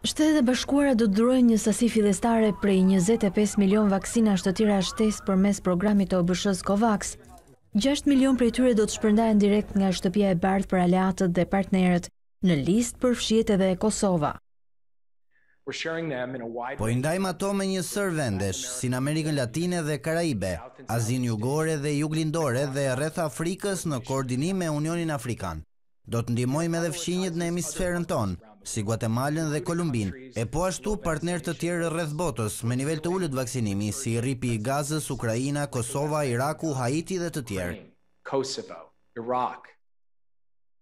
Shtetet e bashkuara do të dhurojnë një sasi fillestare prej 25 milion vaksina shtetira shtesë përmes programit të OBSH-s COVAX. 6 milion prej tyre do të shpërndahen direkt nga shtëpia e bardhë për aleatët dhe partnerët në listë për fshihet edhe e Kosova. Po ndajmë ato me një sër vendesh, si në Amerikën Latine dhe Karaibe, Azin Jugore dhe Juglindore dhe rreth Afrikës në koordinim me Unionin Afrikan. Do të ndimojmë edhe fshinjët në hemisferën tonë, si Guatemala dhe Kolumbin, e po ashtu partner të tjerë rreth botës me nivel të ullët vaksinimi si ripi i Gazës, Ukrajina, Kosova, Iraku, Haiti dhe të tjerë.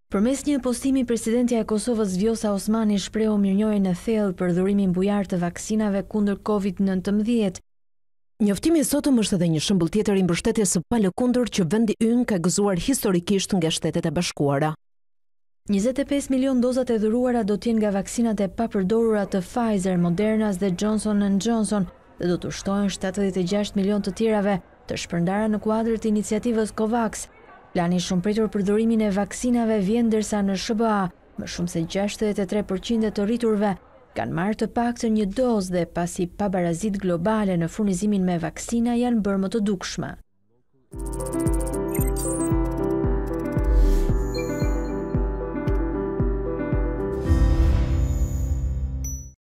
Për mes një postimi, presidentja e Kosovës Vjosa Osmani shpreho mirënjoj në thellë për dhurimin bujar të vaksinave kundër COVID-19. Njoftimi sotëm është edhe një shëmbull tjetër i mbështetjes së palë kundër që vendi ynë ka gëzuar historikisht nga shtetet e bashkuara. 25 milion dozat e dhuruara do t'jen nga vaksinat e papërdorura të Pfizer, Moderna's dhe Johnson Johnson dhe do të shtojnë 76 milion të tjerave të shpërndara në kuadrët iniciativës COVAX. Plani shumë pritur për dhurimin e vaksinave vjen dërsa në SBA, më shumë se 63% të rriturve kanë marrë të pak të një dozë dhe pasi pabarazit globale në furnizimin me vaksina janë bërë më të dukshme.